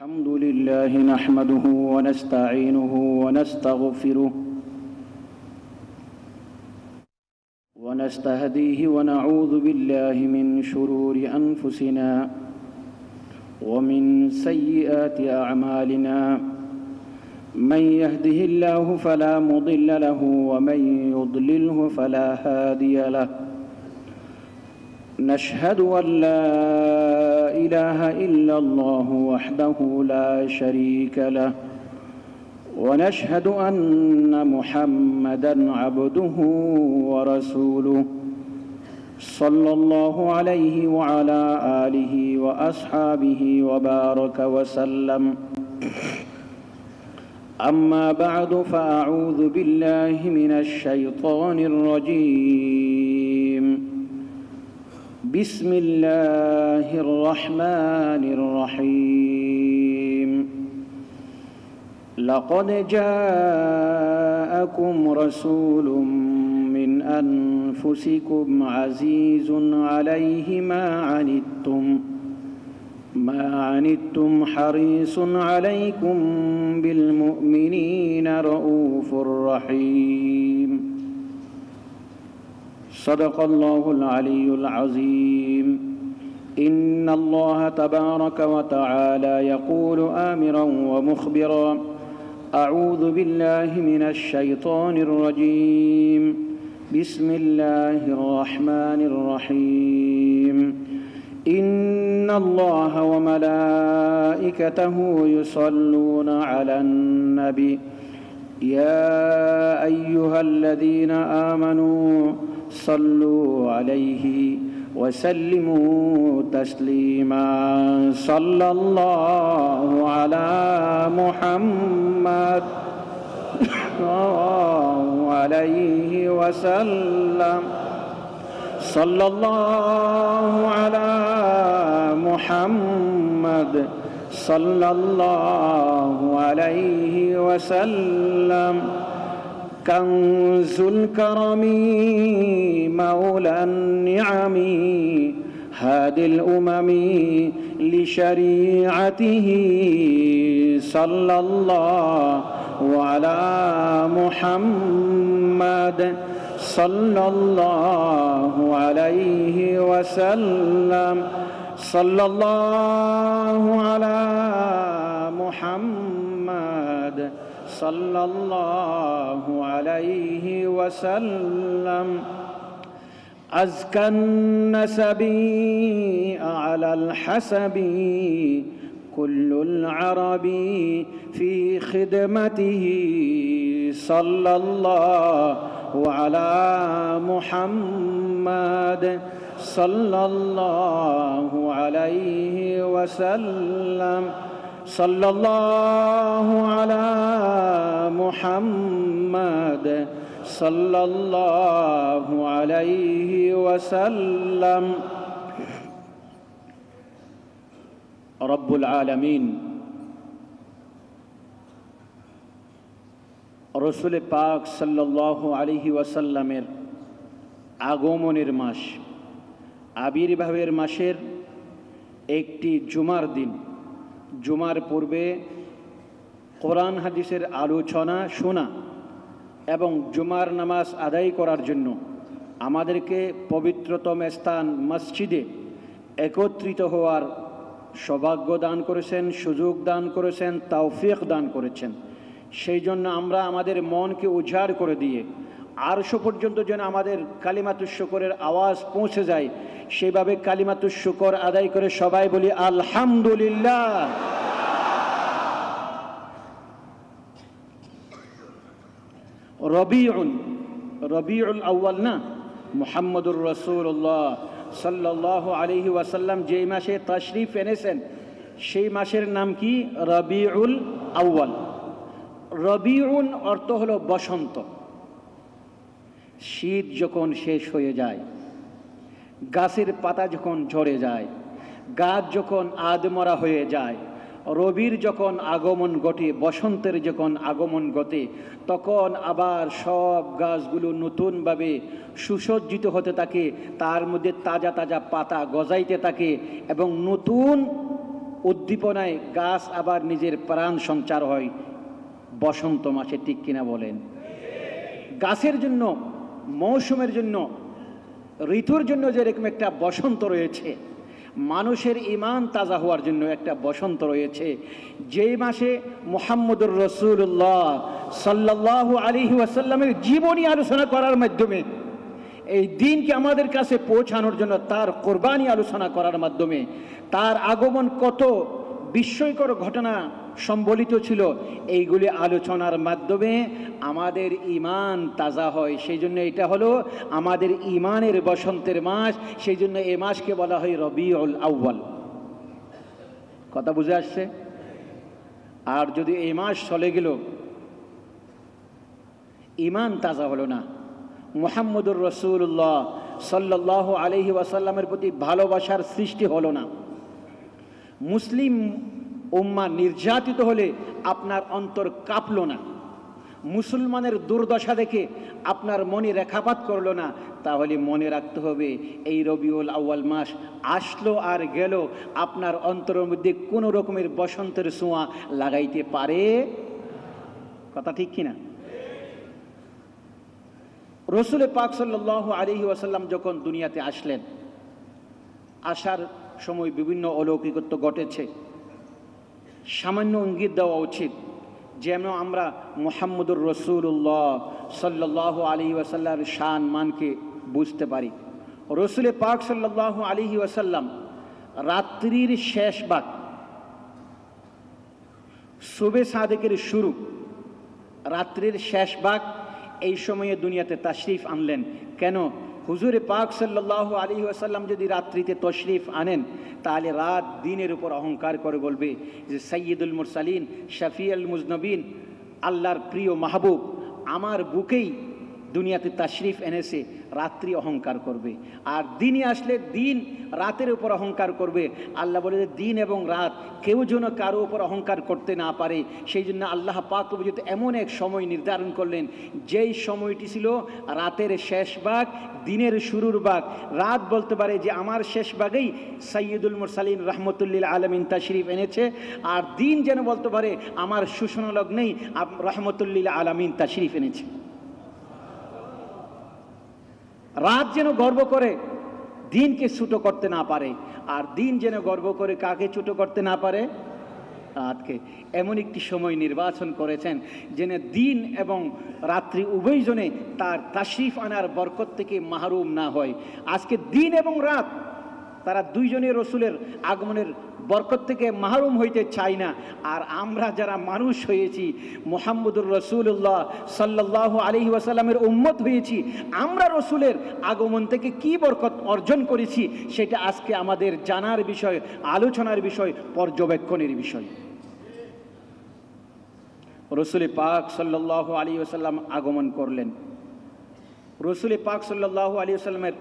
الحمد لله نحمده ونستعينه ونستغفره ونستهديه ونعوذ بالله من شرور أنفسنا ومن سيئات أعمالنا من يهده الله فلا مضل له ومن يضلله فلا هادي له نشهد أن لا إله إلا الله وحده لا شريك له ونشهد أن محمدا عبده ورسوله صلى الله عليه وعلى آله وأصحابه وبارك وسلم أما بعد فأعوذ بالله من الشيطان الرجيم بسم الله الرحمن الرحيم لقد جاءكم رسول من أنفسكم عزيز عليه ما عنتم ما عنتم حريص عليكم بالمؤمنين رؤوف رحيم صدق الله العلي العظيم ان الله تبارك وتعالى يقول امرا ومخبرا اعوذ بالله من الشيطان الرجيم بسم الله الرحمن الرحيم ان الله وملائكته يصلون على النبي يا ايها الذين امنوا صلوا عليه وسلموا تسليما صلى الله على محمد صلى الله عليه وسلم صلى الله على محمد صلى الله عليه وسلم كنز الكرم مولى النعم هادي الأمم لشريعته صلى الله وعلى محمد صلى الله عليه وسلم صلى الله على محمد صلى الله عليه وسلم أزكى النسب أعلى الحسب كل العرب في خدمته صلى الله على محمد صلى الله عليه وسلم صلى الله على محمد صلى الله عليه وسلم رب العالمين رسول پاک صلى الله عليه وسلم আগমনের মাস আবির্ভাবের মাসের একটি জুমার দিন জুমার পূর্বে কোরআন হাদিসের আলোচনা শোনা এবং জুমার নামাজ আদায় করার জন্য আমাদেরকে পবিত্রতম স্থান মসজিদে একত্রিত হওয়ার সৌভাগ্য দান করেছেন সুযোগ দান করেছেন তাওফিক দান করেছেন সেই জন্য আমরা আমাদের মনকে উজাড় করে দিয়ে আরশো পর্যন্ত যেন আমাদের শুকরের আওয়াজ পৌঁছে যায় সেভাবে শুকর আদায় করে সবাই বলি আলহামদুলিল্লাহ রবিউল রবিউল আউ্বাল না মোহাম্মদুর রসুল্লাহ সাল্লাহ আলহি ওয়াসাল্লাম যেই মাসে তশরিফ এনেছেন সেই মাসের নাম কি রবিউল আউ্বাল রবিউন অর্থ হলো বসন্ত শীত যখন শেষ হয়ে যায় গাছের পাতা যখন ঝরে যায় গাছ যখন আদমরা হয়ে যায় রবির যখন আগমন ঘটে বসন্তের যখন আগমন ঘটে তখন আবার সব গাছগুলো নতুনভাবে সুসজ্জিত হতে থাকে তার মধ্যে তাজা তাজা পাতা গজাইতে থাকে এবং নতুন উদ্দীপনায় গাছ আবার নিজের প্রাণ সঞ্চার হয় বসন্ত মাসে ঠিক কিনা বলেন গাছের জন্য মৌসুমের জন্য ঋতুর জন্য যেরকম একটা বসন্ত রয়েছে মানুষের ইমান তাজা হওয়ার জন্য একটা বসন্ত রয়েছে যেই মাসে মোহাম্মদুর রসুল্লাহ সাল্লাহ আলী ওয়াসাল্লামের জীবনী আলোচনা করার মাধ্যমে এই দিনকে আমাদের কাছে পৌঁছানোর জন্য তার কোরবানি আলোচনা করার মাধ্যমে তার আগমন কত বিস্ময়কর ঘটনা সম্বলিত ছিল এইগুলি আলোচনার মাধ্যমে আমাদের ইমান তাজা হয় সেই জন্য এটা হলো আমাদের ইমানের বসন্তের মাস সেই জন্য এ মাসকে বলা হয় রবিউল আউ্বাল কথা বুঝে আসছে আর যদি এ মাস চলে গেল ইমান তাজা হলো না মোহাম্মদুর রসুল্লাহ সাল্লাহ আলহি ওয়াসাল্লামের প্রতি ভালোবাসার সৃষ্টি হলো না মুসলিম উম্মা নির্যাতিত হলে আপনার অন্তর কাঁপল না মুসলমানের দুর্দশা দেখে আপনার মনে রেখাপাত করলো না তাহলে মনে রাখতে হবে এই রবিউল আউ্য়াল মাস আসলো আর গেল আপনার অন্তরের মধ্যে কোনো রকমের বসন্তের সোঁয়া লাগাইতে পারে কথা ঠিক কিনা রসুল পাক সাল্লাহ আলহি আসাল্লাম যখন দুনিয়াতে আসলেন আসার সময় বিভিন্ন অলৌকিকত্ব ঘটেছে সামান্য ইঙ্গিত দেওয়া উচিত যেন আমরা মোহাম্মদুর রসুল্লাহ সাল্লাহ আলী ওয়াসাল্লার শান মানকে বুঝতে পারি রসুলে পাক সাল্লাহ আলী ওয়াসাল্লাম রাত্রির শেষ বাক শুভে সাদেকের শুরু রাত্রির শেষ বাক এই সময়ে দুনিয়াতে তাশরিফ আনলেন কেন হুজুরে পাক সাল্লাহ আলী আসাল্লাম যদি রাত্রিতে তশরিফ আনেন তাহলে রাত দিনের উপর অহংকার করে বলবে যে সৈয়দুল মুরসালিন শফি আল মুজনবিন আল্লাহর প্রিয় মাহবুব আমার বুকেই দুনিয়াতে তাশরিফ এনেছে রাত্রি অহংকার করবে আর দিনই আসলে দিন রাতের উপর অহংকার করবে আল্লাহ বলে যে দিন এবং রাত কেউ যেন কারো উপর অহংকার করতে না পারে সেই জন্য আল্লাহ পাকবিজিত এমন এক সময় নির্ধারণ করলেন যেই সময়টি ছিল রাতের শেষ ভাগ দিনের শুরুর ভাগ রাত বলতে পারে যে আমার শেষ ভাগেই সৈয়দুল মুরসালিম রহমতুল্লিল আলমিন তাশরিফ এনেছে আর দিন যেন বলতে পারে আমার সুষণ লগ্নেই রহমতুল্লিল আলমিন তাশরিফ এনেছে রাত যেন গর্ব করে দিনকে ছুটো করতে না পারে আর দিন যেন গর্ব করে কাকে ছুটো করতে না পারে রাতকে এমন একটি সময় নির্বাচন করেছেন যেন দিন এবং রাত্রি উভয়জনে তার তাশরিফ আনার বরকত থেকে মাহরুম না হয় আজকে দিন এবং রাত তারা দুইজনে রসুলের আগমনের বরকত থেকে মাহরুম হইতে চাই না আর আমরা যারা মানুষ হয়েছি মোহাম্মদুর রসুল্লাহ সাল্লাহ আলি ওয়াসাল্লামের উম্মত হয়েছি আমরা রসুলের আগমন থেকে কি বরকত অর্জন করেছি সেটা আজকে আমাদের জানার বিষয় আলোচনার বিষয় পর্যবেক্ষণের বিষয় রসুল পাক সাল্লাহ আলী ওসাল্লাম আগমন করলেন রসুল পাক সাল্লাহ আলী ওসাল্লামের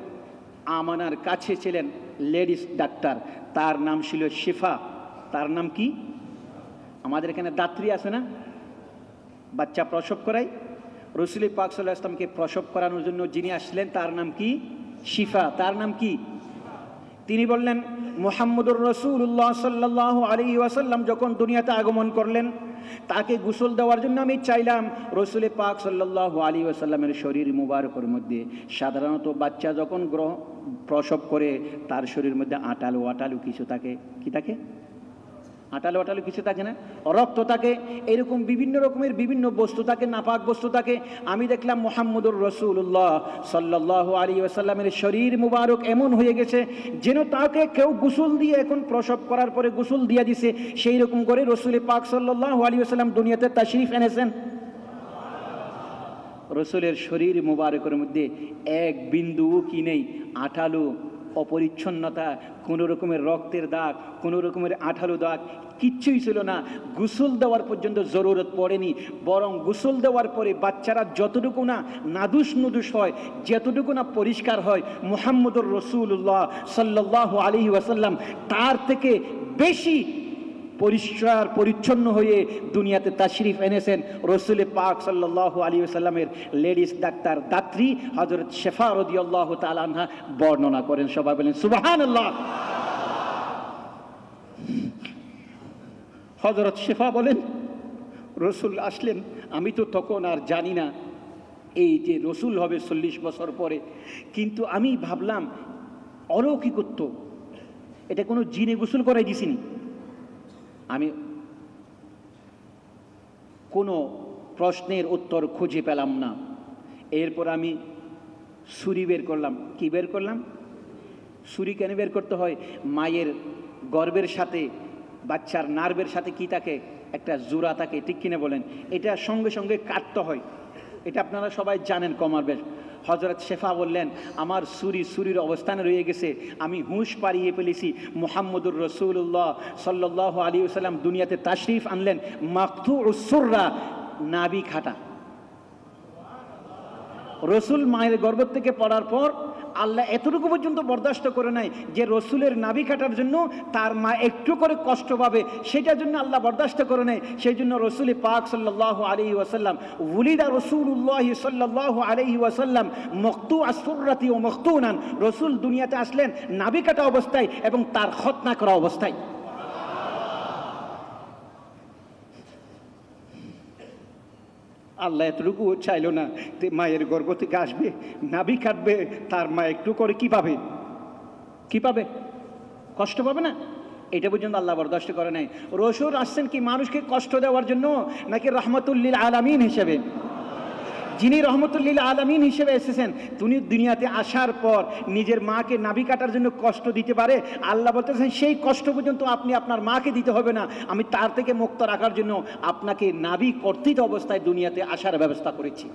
আমানার কাছে ছিলেন লেডিস ডাক্তার তার নাম ছিল শেফা তার নাম কি আমাদের এখানে দাত্রী আছে না বাচ্চা প্রসব করাই রসুল পাক সাল্লাহ ইসলামকে প্রসব করানোর জন্য যিনি আসলেন তার নাম কি শিফা তার নাম কি তিনি বললেন মোহাম্মদুর রসুল্লাহ সাল্লাহ আলী ওয়াসাল্লাম যখন দুনিয়াতে আগমন করলেন তাকে গোসল দেওয়ার জন্য আমি চাইলাম রসুলে পাক সাল্লাহ আলী ওসাল্লামের শরীর মুবারকর মধ্যে সাধারণত বাচ্চা যখন গ্রহ প্রসব করে তার শরীর মধ্যে আটালো আটালো কিছু থাকে কি থাকে আটালো আটালো কিছু থাকে না রক্ত থাকে এরকম বিভিন্ন রকমের বিভিন্ন বস্তু থাকে নাপাক বস্তু থাকে আমি দেখলাম মোহাম্মদুর রসুল্লাহ সাল্লাহ আলী আসাল্লামের শরীর মুবারক এমন হয়ে গেছে যেন তাকে কেউ গুসুল দিয়ে এখন প্রসব করার পরে গুসুল দিয়ে দিছে সেই রকম করে রসুল পাক সাল্লাহ আলী আসাল্লাম দুনিয়াতে তাশরিফ এনেছেন রসুলের শরীর মুবারকের মধ্যে এক বিন্দুও কি নেই আঠালো অপরিচ্ছন্নতা কোনো রকমের রক্তের দাগ কোনো রকমের আঠালো দাগ কিচ্ছুই ছিল না গুসল দেওয়ার পর্যন্ত জরুরত পড়েনি বরং গুসল দেওয়ার পরে বাচ্চারা যতটুকু না নাদুস নুদুস হয় যতটুকু না পরিষ্কার হয় মোহাম্মদুর রসুল্লাহ সাল্লাহ আলি ওয়াসাল্লাম তার থেকে বেশি পরিষ্কার পরিচ্ছন্ন হয়ে দুনিয়াতে তাশরিফ এনেছেন রসুল পাক সাল্লাহ আলী সাল্লামের লেডিস ডাক্তার দাত্রী হজরত শেফা রদি আল্লাহ তালানহা বর্ণনা করেন সবাই বলেন সুবাহান আল্লাহ হজরত শেফা বলেন রসুল আসলেন আমি তো তখন আর জানি না এই যে রসুল হবে চল্লিশ বছর পরে কিন্তু আমি ভাবলাম অলৌকিকত্ব এটা কোনো জিনে গোসল করাই দিছিনি আমি কোনো প্রশ্নের উত্তর খুঁজে পেলাম না এরপর আমি ছুরি বের করলাম কি বের করলাম সুরি কেন বের করতে হয় মায়ের গর্বের সাথে বাচ্চার নার্ভের সাথে কি থাকে একটা জোড়া থাকে ঠিক কিনে বলেন এটা সঙ্গে সঙ্গে কাটতে হয় এটা আপনারা সবাই জানেন কমার বেশ হজরত শেফা বললেন আমার সুরি সুরির অবস্থানে রয়ে গেছে আমি হুঁশ পাড়িয়ে ফেলেছি মোহাম্মদুর রসুল্লাহ সাল্লাহ আলী সাল্লাম দুনিয়াতে তাশরিফ আনলেন মাকতু উসুররা নাবি খাটা রসুল মায়ের গর্ব থেকে পড়ার পর আল্লাহ এতটুকু পর্যন্ত বরদাস্ত করে নাই যে রসুলের নাবি কাটার জন্য তার মা একটু করে কষ্ট পাবে সেটার জন্য আল্লাহ বরদাস্ত করে নেয় সেই জন্য রসুল পাক সাল্লাহ আলী ওয়াসাল্লাম উলিদা রসুল্লাহ সাল্লাহ আলী ওয়াসাল্লাম মক্তু আসুরাতি ও উনান রসুল দুনিয়াতে আসলেন নাবি কাটা অবস্থায় এবং তার খতনা করা অবস্থায় আল্লাহ এতটুকু চাইল না মায়ের গর্ভ থেকে আসবে নাভি কাটবে তার মা একটু করে কি পাবে কি পাবে কষ্ট পাবে না এটা পর্যন্ত আল্লাহ বরদাস্ত করে নাই রসুর আসছেন কি মানুষকে কষ্ট দেওয়ার জন্য নাকি রহমতুল্লিল আলামিন হিসেবে যিনি রহমতুল্লিল আলমিন হিসেবে এসেছেন তিনি দুনিয়াতে আসার পর নিজের মাকে নাভি কাটার জন্য কষ্ট দিতে পারে আল্লাহ বলতেছেন সেই কষ্ট পর্যন্ত আপনি আপনার মাকে দিতে হবে না আমি তার থেকে মুক্ত রাখার জন্য আপনাকে নাভি কর্তৃত অবস্থায় দুনিয়াতে আসার ব্যবস্থা করেছি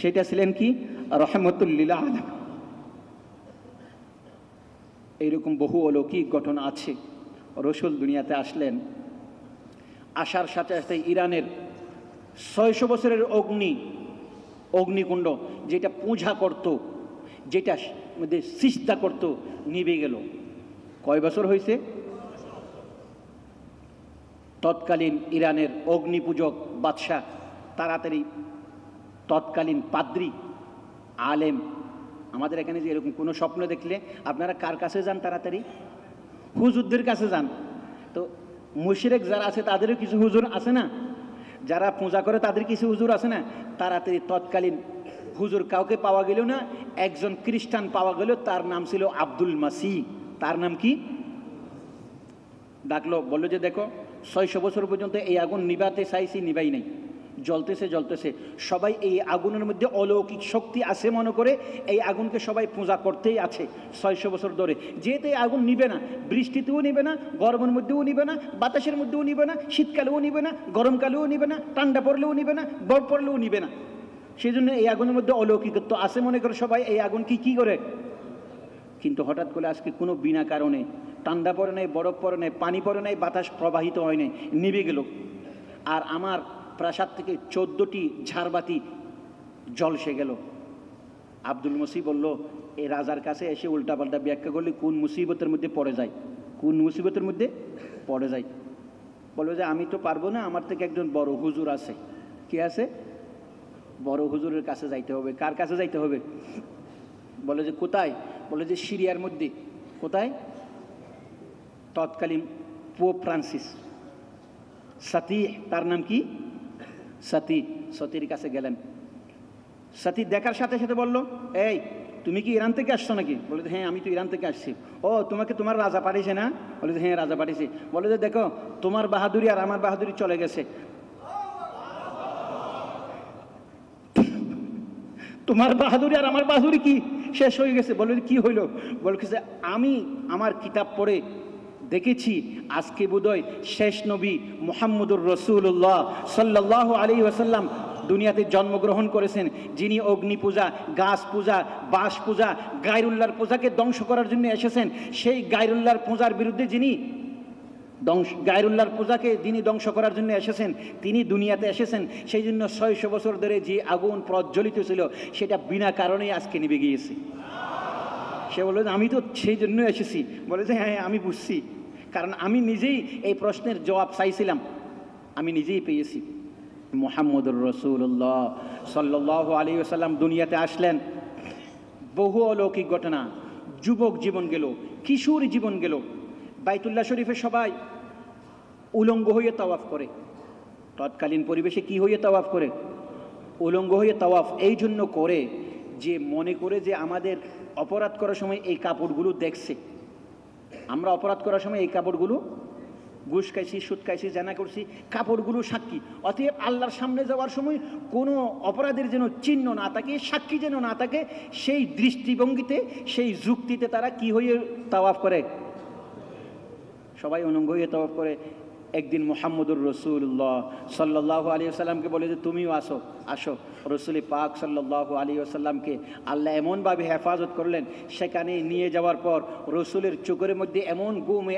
সেটা ছিলেন কি রহমতুল্লিল আলম এইরকম বহু অলৌকিক ঘটনা আছে রসুল দুনিয়াতে আসলেন আসার সাথে সাথে ইরানের ছয়শো বছরের অগ্নি অগ্নিকুণ্ড যেটা পূজা করত যেটা মধ্যে সিস্তা করত নিবে গেল কয় বছর হয়েছে তৎকালীন ইরানের অগ্নিপূজক বাদশাহ তাড়াতাড়ি তৎকালীন পাদ্রি আলেম আমাদের এখানে যে এরকম কোনো স্বপ্ন দেখলে আপনারা কার কাছে যান তাড়াতাড়ি হুজুরদের কাছে যান তো মুশিরেক যারা আছে তাদেরও কিছু হুজুর আছে না যারা পূজা করে তাদের কিছু হুজুর আছে না তাড়াতাড়ি তৎকালীন হুজুর কাউকে পাওয়া গেল না একজন খ্রিস্টান পাওয়া গেল তার নাম ছিল আব্দুল মাসি তার নাম কি ডাকলো বললো যে দেখো ছয়শো বছর পর্যন্ত এই আগুন নিবাতে চাইছি নিবাই নাই জ্বলতেছে জ্বলতেছে সবাই এই আগুনের মধ্যে অলৌকিক শক্তি আছে মনে করে এই আগুনকে সবাই পূজা করতেই আছে ছয়শো বছর ধরে যেহেতু এই আগুন নিবে না বৃষ্টিতেও নিবে না গরমের মধ্যেও নিবে না বাতাসের মধ্যেও নিবে না শীতকালেও নিবে না গরমকালেও নিবে না ঠান্ডা পড়লেও নিবে না বরফ পড়লেও নিবে না সেই জন্য এই আগুনের মধ্যে অলৌকিকত্ব আছে মনে করে সবাই এই আগুন কি কী করে কিন্তু হঠাৎ করে আজকে কোনো বিনা কারণে ঠান্ডা পড়ে নাই বরফ পড়ে নাই পানি পড়ে নাই বাতাস প্রবাহিত হয় নাই নিবে গেল আর আমার প্রাসাদ থেকে চোদ্দোটি ঝাড়বাতি জলসে গেল আব্দুল মসি বলল এ রাজার কাছে এসে উল্টাপাল্টা ব্যাখ্যা করলে কোন মুসিবতের মধ্যে পড়ে যায় কোন মুসিবতের মধ্যে পড়ে যায় বলবে যে আমি তো পারবো না আমার থেকে একজন বড় হুজুর আছে কে আছে বড় হুজুরের কাছে যাইতে হবে কার কাছে যাইতে হবে বলে যে কোথায় বলে যে সিরিয়ার মধ্যে কোথায় তৎকালীন পোপ ফ্রান্সিস সাতি তার নাম কি সতী সতীর কাছে গেলেন সতী দেখার সাথে সাথে বলল এই তুমি কি ইরান থেকে আসছো নাকি বলে হ্যাঁ আমি তো ইরান থেকে আসছি ও তোমাকে তোমার রাজা পাঠিয়েছে না বলে হ্যাঁ রাজা পাঠিয়েছে বলে যে দেখো তোমার বাহাদুরি আর আমার বাহাদুরি চলে গেছে তোমার বাহাদুরি আর আমার বাহাদুরি কি শেষ হয়ে গেছে বলে কি হইলো বলছে আমি আমার কিতাব পড়ে দেখেছি আজকে বোধহয় শেষ নবী মোহাম্মদুর রসুল্লাহ সাল্লাহ আলী ওসাল্লাম দুনিয়াতে জন্মগ্রহণ করেছেন যিনি অগ্নি পূজা গাছ পূজা বাস পূজা গায়রুল্লার পূজাকে ধ্বংস করার জন্য এসেছেন সেই গায়রুল্লার পূজার বিরুদ্ধে যিনি ধ্বংস গায়রুল্লার পূজাকে যিনি ধ্বংস করার জন্য এসেছেন তিনি দুনিয়াতে এসেছেন সেই জন্য ছয়শো বছর ধরে যে আগুন প্রজ্বলিত ছিল সেটা বিনা কারণেই আজকে নিবে গিয়েছে সে বলল আমি তো সেই জন্য এসেছি বলে যে হ্যাঁ, হ্যাঁ আমি বুঝছি কারণ আমি নিজেই এই প্রশ্নের জবাব চাইছিলাম আমি নিজেই পেয়েছি মোহাম্মদুর রসুল্লাহ সাল্লাহ আলী সাল্লাম দুনিয়াতে আসলেন বহু অলৌকিক ঘটনা যুবক জীবন গেল কিশোর জীবন গেল বাইতুল্লাহ শরীফে সবাই উলঙ্গ হয়ে তওয়াফ করে তৎকালীন পরিবেশে কি হয়ে তওয়াফ করে উলঙ্গ হয়ে তওয়াফ এই জন্য করে যে মনে করে যে আমাদের অপরাধ করার সময় এই কাপড়গুলো দেখছে আমরা অপরাধ করার সময় এই কাপড়গুলো ঘুষ খাইছি সুত খাইছি জানা করছি কাপড়গুলো সাক্ষী অতএব আল্লাহর সামনে যাওয়ার সময় কোনো অপরাধের যেন চিহ্ন না থাকে সাক্ষী যেন না থাকে সেই দৃষ্টিভঙ্গিতে সেই যুক্তিতে তারা কি হয়ে তাওয়াফ করে সবাই অনঙ্গ হয়ে তাওয়াফ করে একদিন মোহাম্মদুর রসুল্লাহ সাল্লাহ আলী আসসালামকে বলে যে তুমিও আসো আসো রসুল পাক সাল্লাহ আলী আসাল্লামকে আল্লাহ এমনভাবে হেফাজত করলেন সেখানে নিয়ে যাওয়ার পর রসুলের চোখের মধ্যে এমন গুমে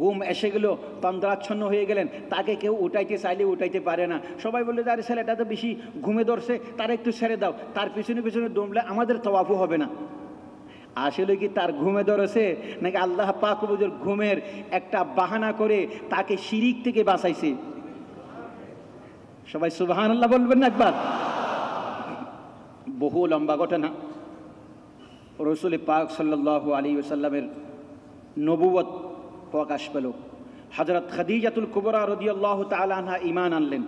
গুম এসে গেল তন্দ্রাচ্ছন্ন হয়ে গেলেন তাকে কেউ উঠাইতে চাইলে উঠাইতে পারে না সবাই বললো যে আরে ছেলেটা তো বেশি ঘুমে ধরছে তার একটু ছেড়ে দাও তার পিছনে পিছনে দমলে আমাদের তওয়াফও হবে না আসলে কি তার ঘুমে ধরেছে নাকি আল্লাহ পাকবুজুর ঘুমের একটা বাহানা করে তাকে শিরিক থেকে বাঁচাইছে সবাই সুবাহান আল্লাহ বলবেন না একবার বহু লম্বা ঘটনা রসুল পাক সাল্লাহ আলী ওসাল্লামের নবুবত প্রকাশ পেল হজরত খাদিজাতুল কুবরা রদি আল্লাহ তালানহা ইমান আনলেন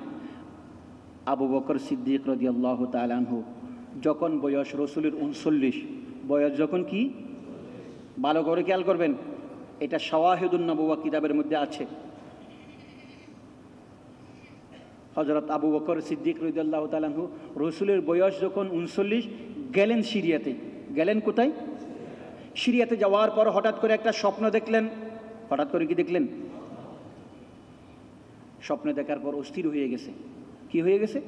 আবু বকর সিদ্দিক রদি আল্লাহ তালানহু যখন বয়স রসুলের উনচল্লিশ বয়স যখন কি ভালো করে খেয়াল করবেন এটা নবুয়া কিতাবের মধ্যে আছে হজরত আবু বকর সিদ্দিক রহিদুল্লাহ তালাহু রসুলের বয়স যখন উনচল্লিশ গেলেন সিরিয়াতে গেলেন কোথায় সিরিয়াতে যাওয়ার পর হঠাৎ করে একটা স্বপ্ন দেখলেন হঠাৎ করে কি দেখলেন স্বপ্ন দেখার পর অস্থির হয়ে গেছে কি হয়ে গেছে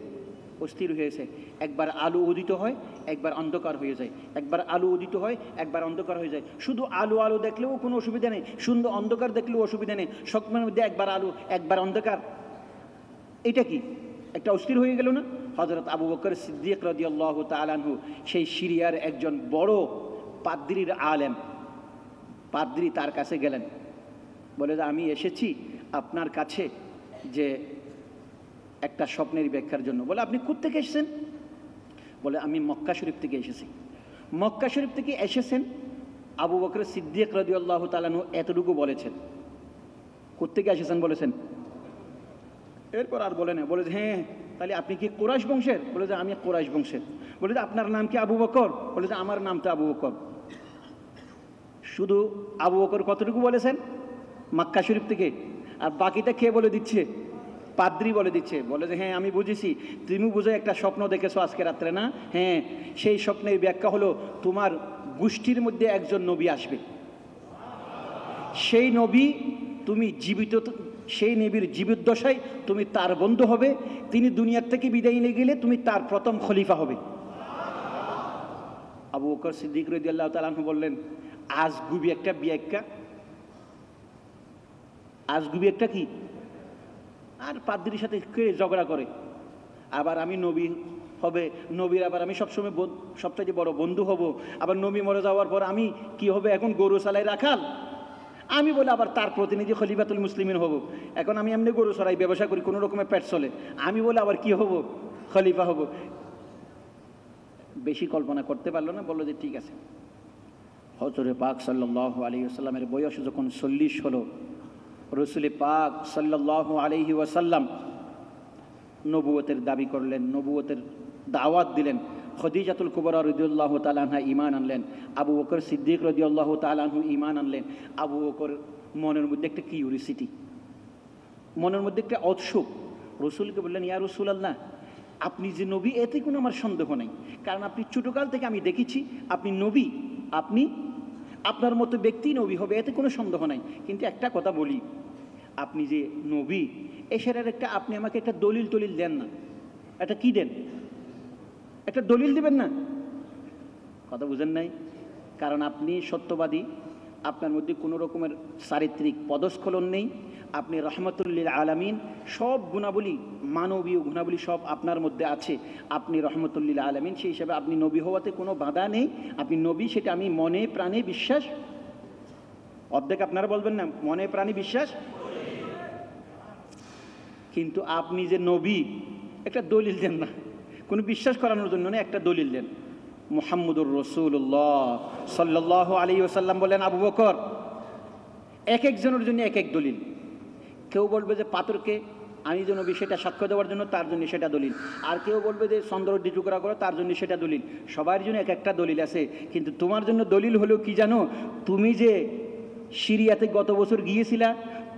অস্থির হয়েছে একবার আলু উদিত হয় একবার অন্ধকার হয়ে যায় একবার আলু উদিত হয় একবার অন্ধকার হয়ে যায় শুধু আলু আলু দেখলেও কোনো অসুবিধা নেই সুন্দর অন্ধকার দেখলেও অসুবিধা নেই সকমের মধ্যে একবার আলু একবার অন্ধকার এটা কি একটা অস্থির হয়ে গেল না হজরত আবু বকর সিদ্দিক রদিয়াল্লাহ তালানহু সেই সিরিয়ার একজন বড় পাদ্রির আলেম পাদ্রি তার কাছে গেলেন বলে যে আমি এসেছি আপনার কাছে যে একটা স্বপ্নের ব্যাখ্যার জন্য বলে আপনি থেকে এসেছেন বলে আমি মক্কা শরীফ থেকে এসেছি মক্কা শরীফ থেকে এসেছেন আবু বকরের সিদ্দিক রাজিউল্লাহ তালানু এতটুকু বলেছেন থেকে এসেছেন বলেছেন এরপর আর বলে না বলে হ্যাঁ তাহলে আপনি কি কোরাইশ বংশের বলে যে আমি কোরাইশ বংশের বলে যে আপনার নাম কি আবু বকর বলে যে আমার নামটা আবু বকর শুধু আবু বকর কতটুকু বলেছেন মাক্কা শরীফ থেকে আর বাকিটা খেয়ে বলে দিচ্ছে পাদ্রি বলে দিচ্ছে বলে যে হ্যাঁ আমি বুঝেছি তুমি বুঝে একটা স্বপ্ন দেখেছো আজকে রাত্রে না হ্যাঁ সেই স্বপ্নের ব্যাখ্যা হলো তোমার গোষ্ঠীর মধ্যে একজন নবী আসবে সেই নবী তুমি জীবিত সেই নবীর জীবিতদশায় তুমি তার বন্ধু হবে তিনি দুনিয়ার থেকে বিদায় নিয়ে গেলে তুমি তার প্রথম খলিফা হবে আবু ওকর সিদ্দিক রদি আল্লাহ তালু বললেন গুবি একটা আজ গুবি একটা কি আর পাদ্রির সাথে কে ঝগড়া করে আবার আমি নবী হবে নবীর আবার আমি সবসময় সবচেয়ে বড় বন্ধু হব আবার নবী মরে যাওয়ার পর আমি কি হবে এখন গরু সালাই রাখাল আমি বলে আবার তার প্রতিনিধি খলিফাতুল মুসলিমিন হব এখন আমি এমনি গরু সরাই ব্যবসা করি কোনো রকমের পেট চলে আমি বলে আবার কি হব খলিফা হব বেশি কল্পনা করতে পারলো না বললো যে ঠিক আছে হজরে পাক সাল্লাহ আলী আসসালামের বয়স যখন চল্লিশ হলো রসুল পাক সাল্লাহ আলহি ওয়াসাল্লাম নবুয়তের দাবি করলেন নবুয়তের দাওয়াত দিলেন খদিজাতুল কুবর রদিউল্লাহ তালাহা ইমান আনলেন আবু ওকর সিদ্দিক রদিউল্লাহ তালাহু ইমান আনলেন আবু ওকর মনের মধ্যে একটা কিউরিসিটি মনের মধ্যে একটা অৎসুক রসুলকে বললেন ইয়া রসুল আল্লাহ আপনি যে নবী এতে কোনো আমার সন্দেহ নেই কারণ আপনি ছোটোকাল থেকে আমি দেখেছি আপনি নবী আপনি আপনার মতো ব্যক্তি নবী হবে এতে কোনো সন্দেহ নাই কিন্তু একটা কথা বলি আপনি যে নবী এসের একটা আপনি আমাকে একটা দলিল টলিল দেন না এটা কি দেন একটা দলিল দেবেন না কথা বুঝেন নাই কারণ আপনি সত্যবাদী আপনার মধ্যে কোনো রকমের চারিত্রিক পদস্খলন নেই আপনি রহমতুল্লিল আলামিন সব গুণাবলী মানবীয় গুণাবলী সব আপনার মধ্যে আছে আপনি রহমতুল্লিল আলামিন সেই হিসাবে আপনি নবী হওয়াতে কোনো বাধা নেই আপনি নবী সেটা আমি মনে প্রাণে বিশ্বাস অর্ধেক আপনারা বলবেন না মনে প্রাণে বিশ্বাস কিন্তু আপনি যে নবী একটা দলিল দেন না কোনো বিশ্বাস করানোর জন্য না একটা দলিল দেন মোহাম্মদুর রসুল্লাহ সাল্লাহ আলী ওসাল্লাম বলেন আবু বকর এক একজনের জন্য এক এক দলিল কেউ বলবে যে পাথরকে আমি যে নবী সেটা সাক্ষ্য দেওয়ার জন্য তার জন্য সেটা দলিল আর কেউ বলবে যে চন্দ্র টুকরা করো তার জন্য সেটা দলিল সবার জন্য এক একটা দলিল আছে কিন্তু তোমার জন্য দলিল হলেও কি জানো তুমি যে সিরিয়াতে গত বছর গিয়েছিলা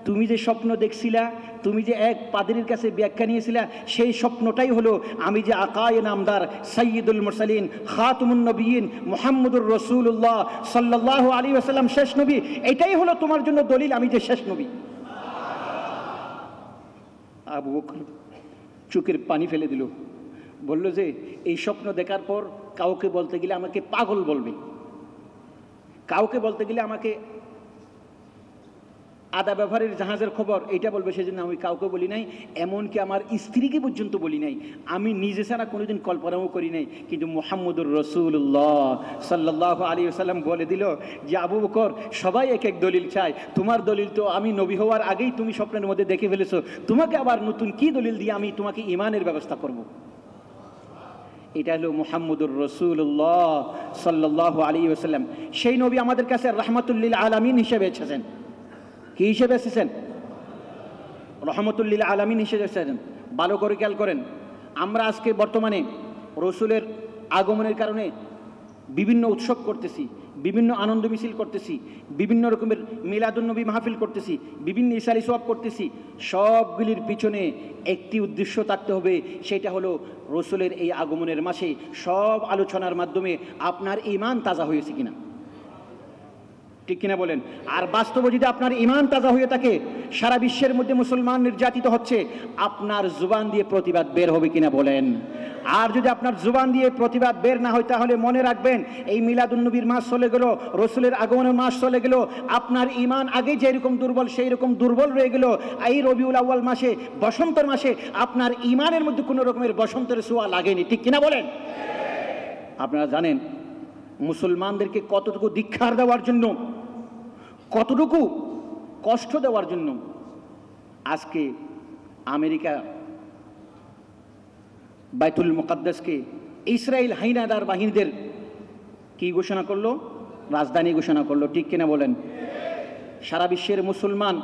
তুমি যে স্বপ্ন দেখছিলা তুমি যে এক পাদরির কাছে ব্যাখ্যা নিয়েছিলা সেই স্বপ্নটাই হলো আমি যে আকায় নামদার সৈয়দুল মুরসালিন খাতমুন্নবীন মোহাম্মদুর রসুল্লাহ সাল্লাহ আলী আসাল্লাম শেষ নবী এটাই হলো তোমার জন্য দলিল আমি যে শেষ নবী আবু চুকের পানি ফেলে দিল বলল যে এই স্বপ্ন দেখার পর কাউকে বলতে গেলে আমাকে পাগল বলবে কাউকে বলতে গেলে আমাকে আদা ব্যবহারের জাহাজের খবর এটা বলবে সেজন্য আমি কাউকে বলি নাই এমনকি আমার স্ত্রীকে পর্যন্ত বলি নাই আমি নিজে ছাড়া কোনোদিন কল্পনাও করি নাই কিন্তু মোহাম্মদুর রসুল্লাহ সাল্লাহ আলী সাল্লাম বলে দিল যে আবু বকর সবাই এক এক দলিল চায় তোমার দলিল তো আমি নবী হওয়ার আগেই তুমি স্বপ্নের মধ্যে দেখে ফেলেছো তোমাকে আবার নতুন কি দলিল দিয়ে আমি তোমাকে ইমানের ব্যবস্থা করব। এটা হলো মোহাম্মদুর রসুল্লাহ সাল্লাহ আলী আসাল্লাম সেই নবী আমাদের কাছে রাহমাতুল্লিল আলমিন হিসেবে এসেছেন কি হিসেবে এসেছেন রহমতুল্লিল্লা আলমিন হিসেবে এসেছেন ভালো করে খেয়াল করেন আমরা আজকে বর্তমানে রসুলের আগমনের কারণে বিভিন্ন উৎসব করতেছি বিভিন্ন আনন্দ মিছিল করতেছি বিভিন্ন রকমের মিলাদুন্নবী মাহফিল করতেছি বিভিন্ন ইশারি সব করতেছি সবগুলির পিছনে একটি উদ্দেশ্য থাকতে হবে সেটা হলো রসুলের এই আগমনের মাসে সব আলোচনার মাধ্যমে আপনার ইমান তাজা হয়েছে কিনা ঠিক কিনা বলেন আর বাস্তব যদি আপনার ইমান তাজা হয়ে থাকে সারা বিশ্বের মধ্যে মুসলমান নির্যাতিত হচ্ছে আপনার জুবান দিয়ে প্রতিবাদ বের হবে কিনা বলেন আর যদি আপনার জুবান দিয়ে প্রতিবাদ বের না হয় তাহলে মনে রাখবেন এই মিলাদুন্নবীর মাস চলে গেল রসুলের আগমনের মাস চলে গেল আপনার ইমান আগে যেরকম দুর্বল সেই রকম দুর্বল রয়ে গেল এই রবিউল আউ্য়াল মাসে বসন্তর মাসে আপনার ইমানের মধ্যে কোনো রকমের বসন্তের সোয়া লাগেনি ঠিক কিনা বলেন আপনারা জানেন মুসলমানদেরকে কতটুকু দীক্ষার দেওয়ার জন্য কতটুকু কষ্ট দেওয়ার জন্য আজকে আমেরিকা বাইতুল মুকাদ্দাসকে ইসরায়েল হাইনাদার বাহিনীদের কি ঘোষণা করলো রাজধানী ঘোষণা করলো ঠিক কিনা বলেন সারা বিশ্বের মুসলমান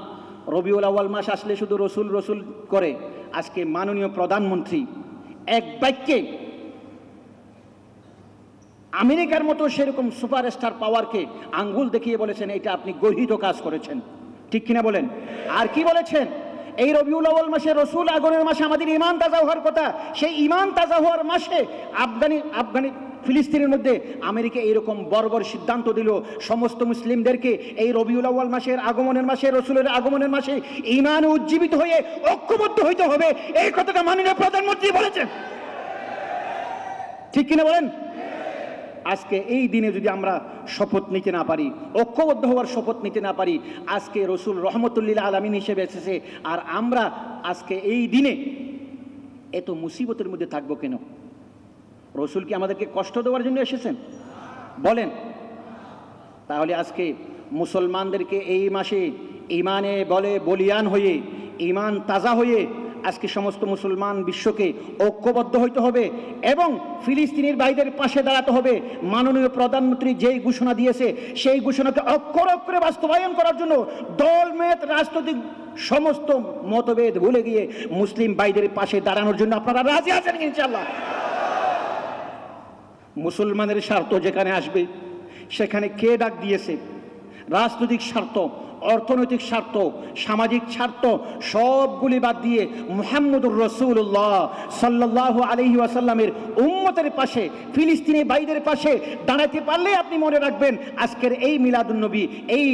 রবিউল আওয়াল মাস আসলে শুধু রসুল রসুল করে আজকে মাননীয় প্রধানমন্ত্রী এক বাক্যে আমেরিকার মতো সেরকম সুপার স্টার পাওয়ারকে আঙ্গুল দেখিয়ে বলেছেন এটা আপনি গহিত কাজ করেছেন ঠিক কিনা বলেন আর কি বলেছেন এই রবিউল আউল মাসে রসুল আগুনের মাসে আমাদের ইমান তাজা হওয়ার কথা সেই ইমান তাজা হওয়ার মাসে আফগানি আফগানি ফিলিস্তিনের মধ্যে আমেরিকা এরকম বর্বর সিদ্ধান্ত দিল সমস্ত মুসলিমদেরকে এই রবিউল আউ্বাল মাসের আগমনের মাসে রসুলের আগমনের মাসে ইমান উজ্জীবিত হয়ে ঐক্যবদ্ধ হইতে হবে এই কথাটা মাননীয় প্রধানমন্ত্রী বলেছেন ঠিক কিনা বলেন আজকে এই দিনে যদি আমরা শপথ নিতে না পারি ঐক্যবদ্ধ হওয়ার শপথ নিতে না পারি আজকে রসুল রহমতুল্লিল্লা আলমিন হিসেবে এসেছে আর আমরা আজকে এই দিনে এত মুসিবতের মধ্যে থাকবো কেন রসুল কি আমাদেরকে কষ্ট দেওয়ার জন্য এসেছেন বলেন তাহলে আজকে মুসলমানদেরকে এই মাসে ইমানে বলে বলিয়ান হয়ে ইমান তাজা হয়ে আজকে সমস্ত মুসলমান বিশ্বকে ঐক্যবদ্ধ হইতে হবে এবং ফিলিস্তিনির ভাইদের পাশে দাঁড়াতে হবে মাননীয় প্রধানমন্ত্রী যেই ঘোষণা দিয়েছে সেই ঘোষণাকে অক্ষর অক্ষরে বাস্তবায়ন করার জন্য দলমেত রাজনৈতিক সমস্ত মতভেদ ভুলে গিয়ে মুসলিম ভাইদের পাশে দাঁড়ানোর জন্য আপনারা রাজি আছেন ইনশাল্লাহ মুসলমানের স্বার্থ যেখানে আসবে সেখানে কে ডাক দিয়েছে রাজনৈতিক স্বার্থ অর্থনৈতিক স্বার্থ সামাজিক স্বার্থ সবগুলি বাদ দিয়ে মুহাম্মদুর রসুল্লাহ সাল্লাহ আলহি আসাল্লামের উম্মতের পাশে ফিলিস্তিনি ভাইদের পাশে দাঁড়াতে পারলে আপনি মনে রাখবেন আজকের এই মিলাদুলনবী এই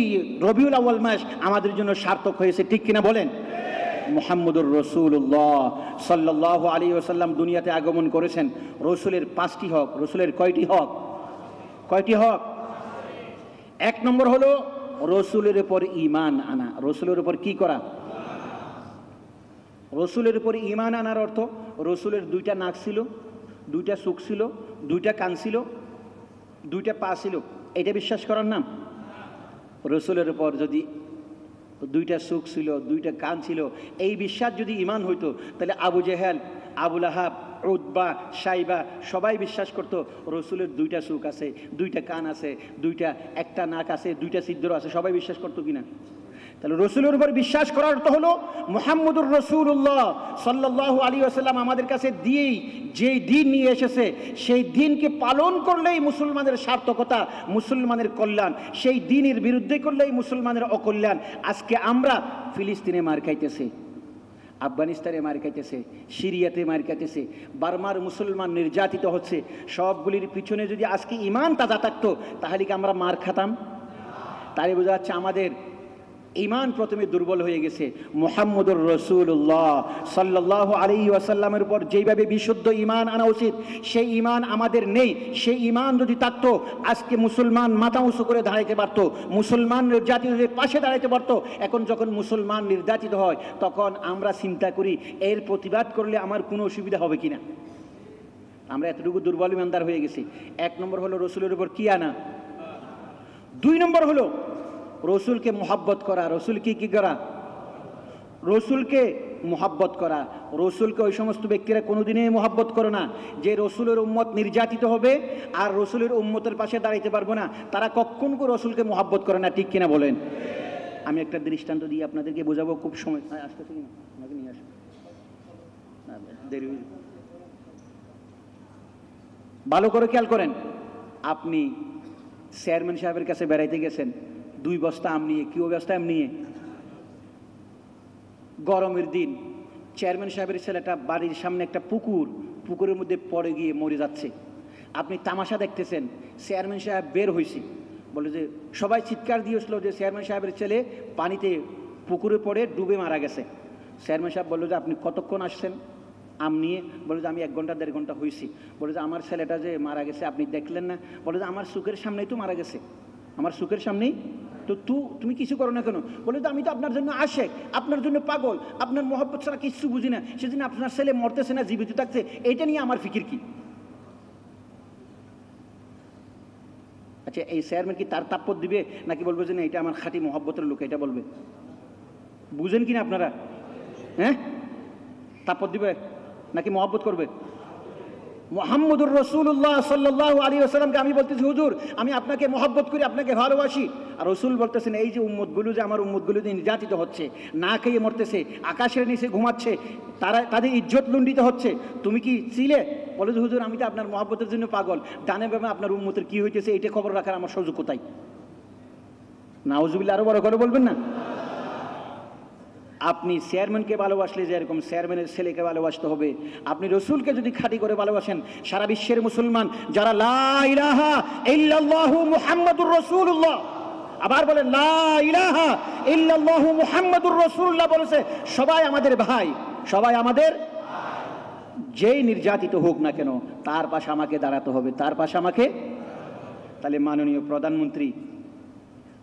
রবিউল আউ্ল মাস আমাদের জন্য সার্থক হয়েছে ঠিক কিনা বলেন মোহাম্মদুর রসুল্লাহ সাল্লাহ আলী আসাল্লাম দুনিয়াতে আগমন করেছেন রসুলের পাঁচটি হক রসুলের কয়টি হক কয়টি হক এক নম্বর হলো রসুলের উপর ইমান আনা রসুলের উপর কি করা রসুলের উপর ইমান আনার অর্থ রসুলের দুইটা নাক ছিল দুইটা সুখ ছিল দুইটা কান ছিল দুইটা পা ছিল এটা বিশ্বাস করার নাম রসুলের উপর যদি দুইটা সুখ ছিল দুইটা কান ছিল এই বিশ্বাস যদি ইমান হইতো তাহলে আবু জেহেল আবুল আহাব উদ্বা সাইবা সবাই বিশ্বাস করত রসুলের দুইটা সুখ আছে দুইটা কান আছে দুইটা একটা নাক আছে দুইটা সিদ্ধর আছে সবাই বিশ্বাস করতো কিনা তাহলে রসুলের উপর বিশ্বাস করার অর্থ হলো মোহাম্মদুর রসুল্লাহ সাল্লাহ আলী আসাল্লাম আমাদের কাছে দিয়েই যেই দিন নিয়ে এসেছে সেই দিনকে পালন করলেই মুসলমানের সার্থকতা মুসলমানের কল্যাণ সেই দিনের বিরুদ্ধে করলেই মুসলমানের অকল্যাণ আজকে আমরা ফিলিস্তিনে মার খাইতেছি আফগানিস্তানে মার খাইতেছে সিরিয়াতে মার খাইতেছে বার্মার মুসলমান নির্যাতিত হচ্ছে সবগুলির পিছনে যদি আজকে ইমান তাজা থাকতো তাহলে কি আমরা মার খাতাম তাই বোঝা যাচ্ছে আমাদের ইমান প্রথমে দুর্বল হয়ে গেছে মোহাম্মদুর রসুল্লাহ সাল্লাহ আলী ওয়াসাল্লামের উপর যেইভাবে বিশুদ্ধ ইমান আনা উচিত সেই ইমান আমাদের নেই সেই ইমান যদি থাকত আজকে মুসলমান মাথা উঁচু করে দাঁড়াইতে পারত মুসলমান নির্যাতিতদের পাশে দাঁড়াইতে পারত এখন যখন মুসলমান নির্যাতিত হয় তখন আমরা চিন্তা করি এর প্রতিবাদ করলে আমার কোনো অসুবিধা হবে কি না আমরা এতটুকু দুর্বল ইমানদার হয়ে গেছি এক নম্বর হলো রসুলের উপর কি আনা দুই নম্বর হলো রসুলকে মোহাব্বত করা রসুলকে কী করা রসুলকে মোহাব্বত করা রসুলকে ওই সমস্ত ব্যক্তিরা কোনোদিনই মোহাব্বত করে না যে রসুলের উম্মত নির্যাতিত হবে আর রসুলের উম্মতের পাশে দাঁড়াইতে পারবো না তারা কো রসুলকে মোহাব্বত করে না ঠিক কিনা বলেন আমি একটা দৃষ্টান্ত দিয়ে আপনাদেরকে বোঝাবো খুব সময় আসতে আপনাকে নিয়ে দেরি ভালো করে খেয়াল করেন আপনি চেয়ারম্যান সাহেবের কাছে বেড়াইতে গেছেন দুই বস্তা আম নিয়ে কেউ বস্তা আম নিয়ে গরমের দিন চেয়ারম্যান সাহেবের ছেলেটা বাড়ির সামনে একটা পুকুর পুকুরের মধ্যে পড়ে গিয়ে মরে যাচ্ছে আপনি তামাশা দেখতেছেন চেয়ারম্যান সাহেব বের হয়েছি বলে যে সবাই চিৎকার দিয়েছিল যে চেয়ারম্যান সাহেবের ছেলে পানিতে পুকুরে পড়ে ডুবে মারা গেছে চেয়ারম্যান সাহেব বললো যে আপনি কতক্ষণ আসছেন আম নিয়ে বলে যে আমি এক ঘন্টা দেড় ঘন্টা হয়েছি বলে যে আমার ছেলেটা যে মারা গেছে আপনি দেখলেন না বলে যে আমার সুখের সামনেই তো মারা গেছে আমার সুখের সামনেই তো তু তুমি কিছু করো না কেন বলে তো আমি তো আপনার জন্য আসে আপনার জন্য পাগল আপনার মহব্বত ছাড়া কিছু বুঝি না সেদিন আপনার ছেলে মরতেছে না জীবিত থাকছে এটা নিয়ে আমার ফিকির কি আচ্ছা এই চেয়ারম্যান কি তার তাপ্পর দিবে নাকি বলবে যে না এটা আমার খাঁটি মহব্বতের লোক এটা বলবে বুঝেন কি না আপনারা হ্যাঁ তাপ্পর দিবে নাকি মহব্বত করবে মোহাম্মদুর রসুল্লাহ সাল্লাহ আলী আসসালামকে আমি বলতেছি হুজুর আমি আপনাকে মহব্বত করি আপনাকে ভালোবাসি আর রসুল বলতেছেন এই যে উম্মতগুলো যে আমার উম্মতগুলো যে নির্যাতিত হচ্ছে না খেয়ে মরতেছে আকাশের নিচে ঘুমাচ্ছে তারা তাদের ইজ্জত লুণ্ডিত হচ্ছে তুমি কি ছিলে বলে যে হুজুর আমি তো আপনার মহব্বতের জন্য পাগল ডানে ব্যামে আপনার উম্মতের কি হইতেছে এটা খবর রাখার আমার সুযোগ কোথায় হুজুবিল্লা আরও বড় করে বলবেন না আপনি চেয়ারম্যানকে ভালোবাসলে যেরকম চেয়ারম্যানের ছেলেকে ভালোবাসতে হবে আপনি রসুলকে যদি খাঁটি করে ভালোবাসেন সারা বিশ্বের মুসলমান যারা লাহা রসুল্লাহ আবার বলে লাহা রসুল্লাহ বলেছে সবাই আমাদের ভাই সবাই আমাদের যেই নির্যাতিত হোক না কেন তার পাশে আমাকে দাঁড়াতে হবে তার পাশে আমাকে তাহলে মাননীয় প্রধানমন্ত্রী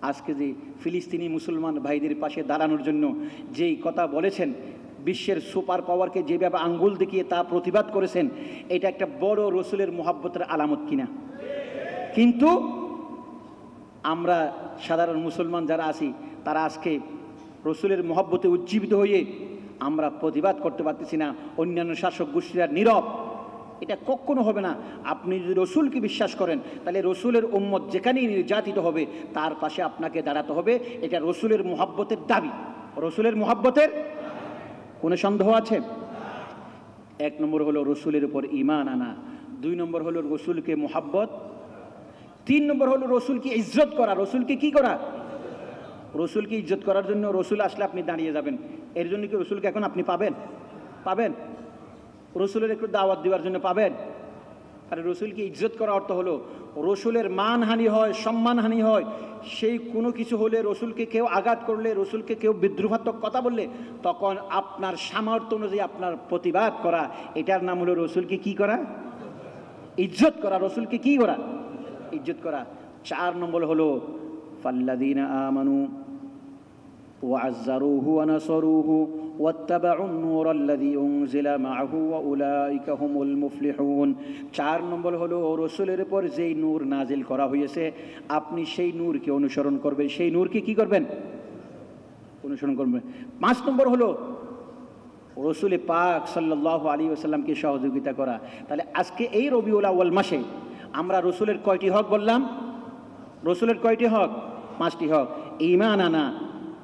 আজকে যে ফিলিস্তিনি মুসলমান ভাইদের পাশে দাঁড়ানোর জন্য যেই কথা বলেছেন বিশ্বের সুপার পাওয়ারকে যেভাবে আঙ্গুল দেখিয়ে তা প্রতিবাদ করেছেন এটা একটা বড় রসুলের মোহাব্বতের আলামত কিনা কিন্তু আমরা সাধারণ মুসলমান যারা আছি তারা আজকে রসুলের মহব্বতে উজ্জীবিত হয়ে আমরা প্রতিবাদ করতে পারতেছি না অন্যান্য শাসক গোষ্ঠীরা নীরব এটা কখনো হবে না আপনি যদি রসুলকে বিশ্বাস করেন তাহলে রসুলের উম্মত যেখানেই নির্যাতিত হবে তার পাশে আপনাকে দাঁড়াতে হবে এটা রসুলের মোহাব্বতের দাবি রসুলের মোহাব্বতের কোনো সন্দেহ আছে এক নম্বর হলো রসুলের উপর ইমান আনা দুই নম্বর হলো রসুলকে মোহাব্বত তিন নম্বর হলো রসুলকে ইজ্জত করা রসুলকে কি করা রসুলকে ইজ্জত করার জন্য রসুল আসলে আপনি দাঁড়িয়ে যাবেন এর জন্য কি রসুলকে এখন আপনি পাবেন পাবেন রসুলের একটু দাওয়াত দেওয়ার জন্য পাবেন আর রসুলকে ইজ্জত করা অর্থ হলো রসুলের মানহানি হয় সম্মানহানি হয় সেই কোনো কিছু হলে রসুলকে কেউ আঘাত করলে রসুলকে কেউ বিদ্রুভাত্মক কথা বললে তখন আপনার সামর্থ্য অনুযায়ী আপনার প্রতিবাদ করা এটার নাম হলো রসুলকে কি করা ইজ্জত করা রসুলকে কি করা ইজ্জত করা চার নম্বর হলো ফাল্লাদিন আমানু আজারুহু আনাসরুহু واتبعوا النور الذي انزل معه واولئك هم المفلحون চার নম্বর হলো রসুলের উপর যেই নূর নাজিল করা হয়েছে আপনি সেই নূরকে অনুসরণ করবেন সেই নূরকে কি করবেন অনুসরণ করবেন পাঁচ নম্বর হলো রসুল পাক সাল্লাহ আলী আসাল্লামকে সহযোগিতা করা তাহলে আজকে এই রবিউল আউ্ল মাসে আমরা রসুলের কয়টি হক বললাম রসুলের কয়টি হক পাঁচটি হক ইমান আনা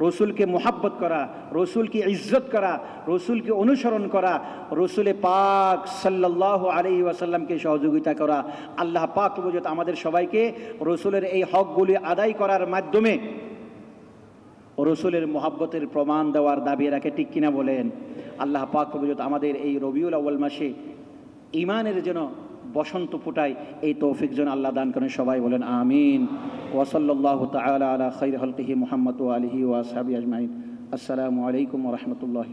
রসুলকে মোহাব্বত করা রসুলকে ইজ্জত করা রসুলকে অনুসরণ করা রসুলে পাক সাল্লাহ আলি ওয়াসাল্লামকে সহযোগিতা করা আল্লাহ পাক বুঝত আমাদের সবাইকে রসুলের এই হকগুলি আদায় করার মাধ্যমে রসুলের মোহাব্বতের প্রমাণ দেওয়ার দাবি রাখে ঠিক কিনা বলেন আল্লাহ পাক বুঝত আমাদের এই রবিউল আউ্ল মাসে ইমানের যেন বসন্ত ফুটাই এই তৌফিক জন আল্লাহ দান করেন সবাই বলেন আমিন ওয়াসল্লাহ তালা আলা খৈর হলকিহি মোহাম্মদ আলহি ওয়াসাবি আজমাইন আসসালামু আলাইকুম রহমতুল্লাহ